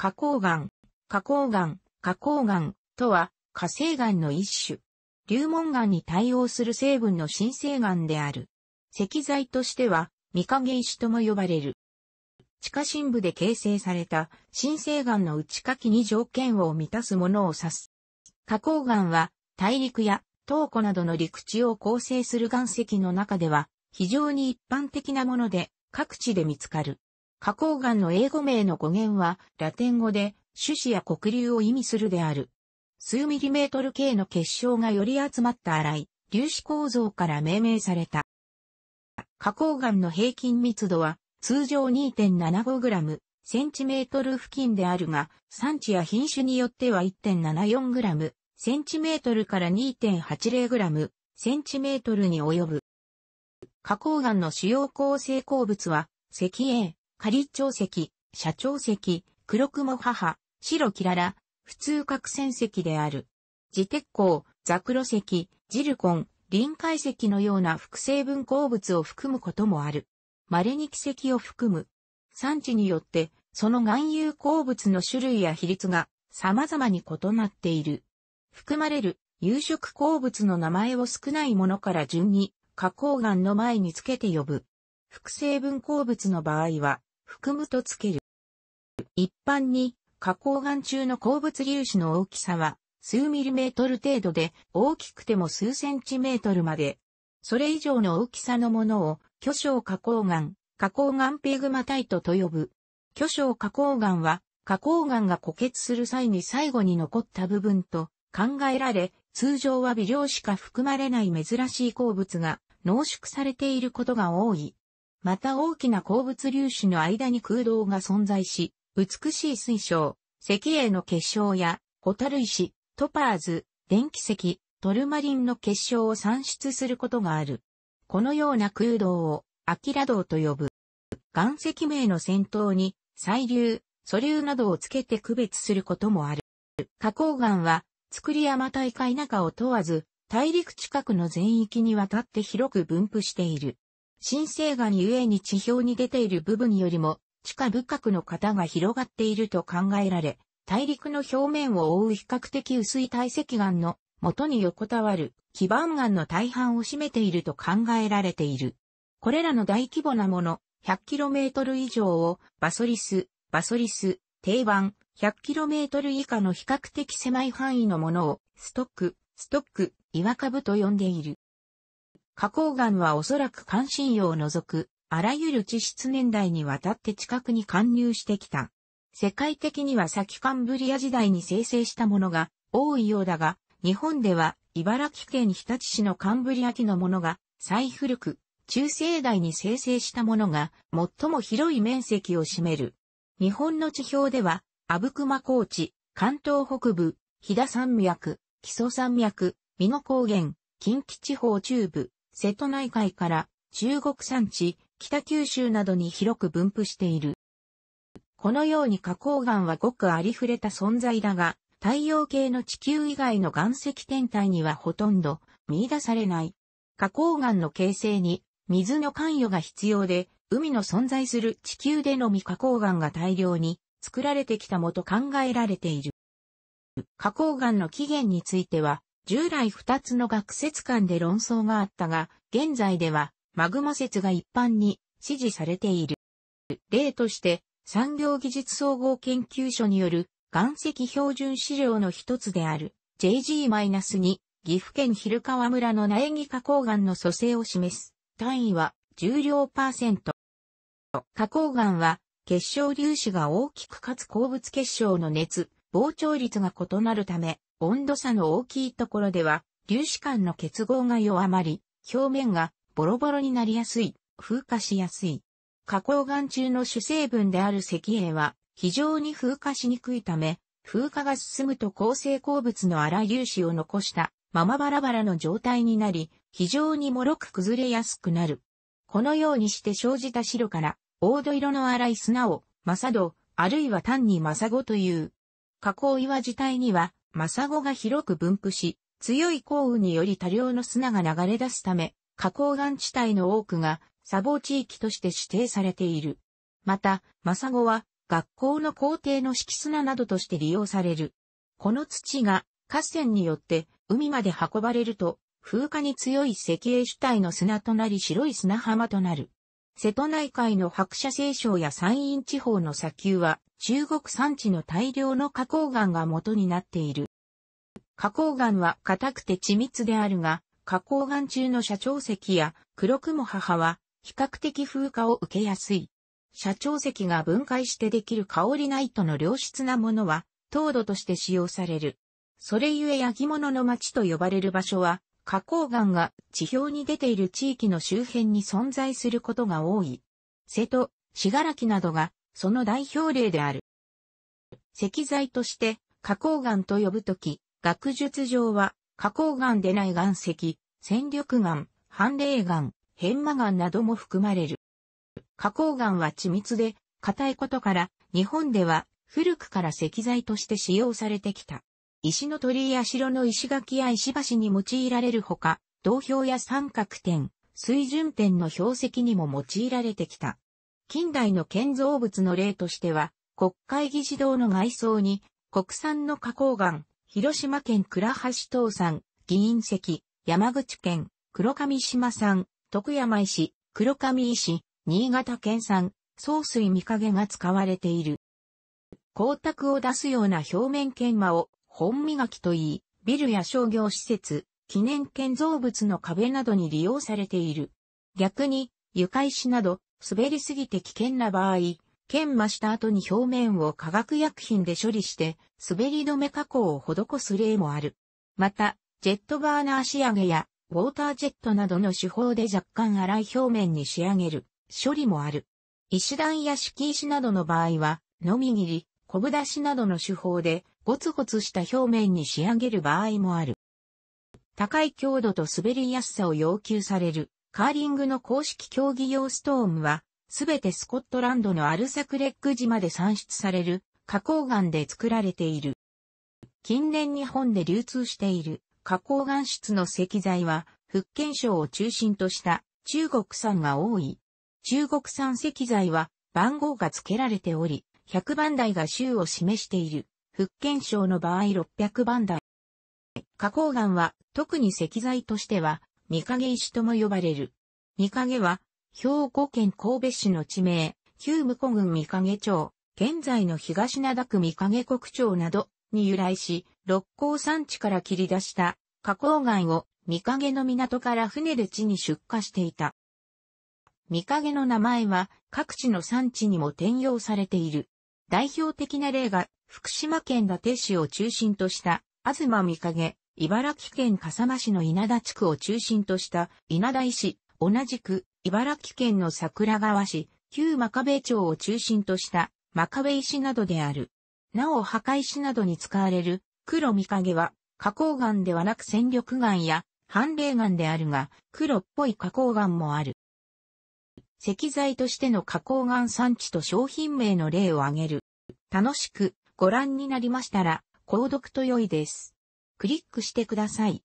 花崗岩、花崗岩、花崗岩とは火成岩の一種。流紋岩に対応する成分の新生岩である。石材としては、三影石とも呼ばれる。地下深部で形成された新成岩の内下期に条件を満たすものを指す。花崗岩は大陸や東湖などの陸地を構成する岩石の中では非常に一般的なもので各地で見つかる。花崗岩の英語名の語源は、ラテン語で、種子や黒竜を意味するである。数ミリメートル系の結晶がより集まった荒い、粒子構造から命名された。花崗岩の平均密度は、通常2 7 5ム、センチメートル付近であるが、産地や品種によっては1 7 4ム、センチメートルから2 8 0ム、センチメートルに及ぶ。花崗岩の主要構成鉱物は、石英、仮長石、社長石、黒雲母、白キララ、普通核戦石である。磁鉄鋼、ザクロ石、ジルコン、臨海石のような複製分鉱物を含むこともある。稀に奇石を含む。産地によって、その含有鉱物の種類や比率が様々に異なっている。含まれる有色鉱物の名前を少ないものから順に花崗岩の前につけて呼ぶ。複製分鉱物の場合は、含むとつける。一般に、花崗岩中の鉱物粒子の大きさは、数ミリメートル程度で、大きくても数センチメートルまで。それ以上の大きさのものを、巨匠花崗岩、花崗岩ペグマタイトと呼ぶ。巨匠花崗岩は、花崗岩が固結する際に最後に残った部分と考えられ、通常は微量しか含まれない珍しい鉱物が濃縮されていることが多い。また大きな鉱物粒子の間に空洞が存在し、美しい水晶、石英の結晶や、ホタル石、トパーズ、電気石、トルマリンの結晶を産出することがある。このような空洞を、アキラ洞と呼ぶ。岩石名の先頭に、細粒、素粒などをつけて区別することもある。花崗岩は、作り山大海中を問わず、大陸近くの全域にわたって広く分布している。新生岩にゆえに地表に出ている部分よりも地下深くの型が広がっていると考えられ、大陸の表面を覆う比較的薄い堆積岩の元に横たわる基盤岩の大半を占めていると考えられている。これらの大規模なもの 100km 以上をバソリス、バソリス、定番 100km 以下の比較的狭い範囲のものをストック、ストック、岩株と呼んでいる。花崗岩はおそらく関心葉を除く、あらゆる地質年代にわたって地殻に貫入してきた。世界的には先カンブリア時代に生成したものが多いようだが、日本では茨城県日立市のカンブリア紀のものが最古く、中生代に生成したものが最も広い面積を占める。日本の地表では、阿武隈高地、関東北部、飛騨山脈、木曽山脈、美濃高原、近畿地方中部、瀬戸内海から中国山地、北九州などに広く分布している。このように花崗岩はごくありふれた存在だが、太陽系の地球以外の岩石天体にはほとんど見出されない。花崗岩の形成に水の関与が必要で、海の存在する地球でのみ花崗岩が大量に作られてきたもと考えられている。花崗岩の起源については、従来二つの学説間で論争があったが、現在ではマグマ説が一般に支持されている。例として、産業技術総合研究所による岩石標準資料の一つである JG-2 岐阜県昼川村の苗木花崗岩の組成を示す単位は重量パーセント。花崗岩は結晶粒子が大きくかつ鉱物結晶の熱、膨張率が異なるため、温度差の大きいところでは、粒子間の結合が弱まり、表面がボロボロになりやすい、風化しやすい。花崗岩中の主成分である石英は、非常に風化しにくいため、風化が進むと構成鉱物の荒い粒子を残したままバラバラの状態になり、非常に脆く崩れやすくなる。このようにして生じた白から、黄土色の荒い砂を、マサド、あるいは単にマサゴという。加工岩自体には、サゴが広く分布し、強い降雨により多量の砂が流れ出すため、花崗岩地帯の多くが砂防地域として指定されている。また、サゴは学校の校庭の敷砂などとして利用される。この土が河川によって海まで運ばれると、風化に強い石英主体の砂となり白い砂浜となる。瀬戸内海の白車清少や山陰地方の砂丘は中国山地の大量の花崗岩が元になっている。花崗岩は硬くて緻密であるが、花崗岩中の社長石や黒雲母は比較的風化を受けやすい。社長石が分解してできる香りナイトの良質なものは、糖度として使用される。それゆえ焼き物の町と呼ばれる場所は、花崗岩が地表に出ている地域の周辺に存在することが多い。瀬戸、死柄木などがその代表例である。石材として花崗岩と呼ぶとき、学術上は、花崗岩でない岩石、戦力岩、反霊岩、変魔岩なども含まれる。花崗岩は緻密で、硬いことから、日本では古くから石材として使用されてきた。石の鳥居や城の石垣や石橋に用いられるほか、道標や三角点、水準点の標石にも用いられてきた。近代の建造物の例としては、国会議事堂の外装に、国産の花崗岩、広島県倉橋東山、議員席、山口県、黒上島産、徳山石、黒上石、新潟県産、総水見影が使われている。光沢を出すような表面研磨を本磨きといい、ビルや商業施設、記念建造物の壁などに利用されている。逆に、床石など、滑りすぎて危険な場合、研磨した後に表面を化学薬品で処理して、滑り止め加工を施す例もある。また、ジェットバーナー仕上げや、ウォータージェットなどの手法で若干粗い表面に仕上げる処理もある。石段や敷石などの場合は、のみ切り、昆布出しなどの手法で、ゴツゴツした表面に仕上げる場合もある。高い強度と滑りやすさを要求される、カーリングの公式競技用ストーンは、すべてスコットランドのアルサクレック島で産出される花崗岩で作られている。近年日本で流通している花崗岩質の石材は、福建省を中心とした中国産が多い。中国産石材は番号が付けられており、100番台が州を示している。福建省の場合600番台。花崗岩は特に石材としては、見影石とも呼ばれる。見影は兵庫県神戸市の地名、旧武古郡三影町、現在の東灘区三影国町などに由来し、六甲山地から切り出した花崗岩を三影の港から船で地に出荷していた。三影の名前は各地の産地にも転用されている。代表的な例が福島県伊達市を中心とした東三影、茨城県笠間市の稲田地区を中心とした稲田市、同じく茨城県の桜川市、旧真壁町を中心とした真壁石などである。なお墓石などに使われる黒御影は花崗岩ではなく戦力岩や反霊岩であるが黒っぽい花崗岩もある。石材としての花崗岩産地と商品名の例を挙げる。楽しくご覧になりましたら購読と良いです。クリックしてください。